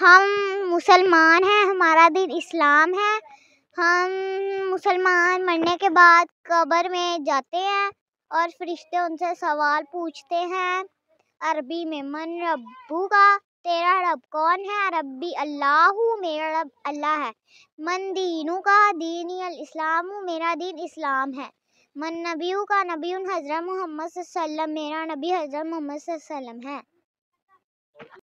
हम मुसलमान हैं हमारा दिन इस्लाम है हम मुसलमान मरने के बाद कब्र में जाते हैं और फरिश्ते उनसे सवाल पूछते हैं अरबी में मन रब्बू का तेरा रब कौन है रब्बी अल्लाह मेरा रब अल्लाह है मन दीनू का दीन इस्लाम मेरा दीन इस्लाम है मन नबी का नबी हज़रत मोहम्मद मेरा नबी हज़रत मोहम्मद है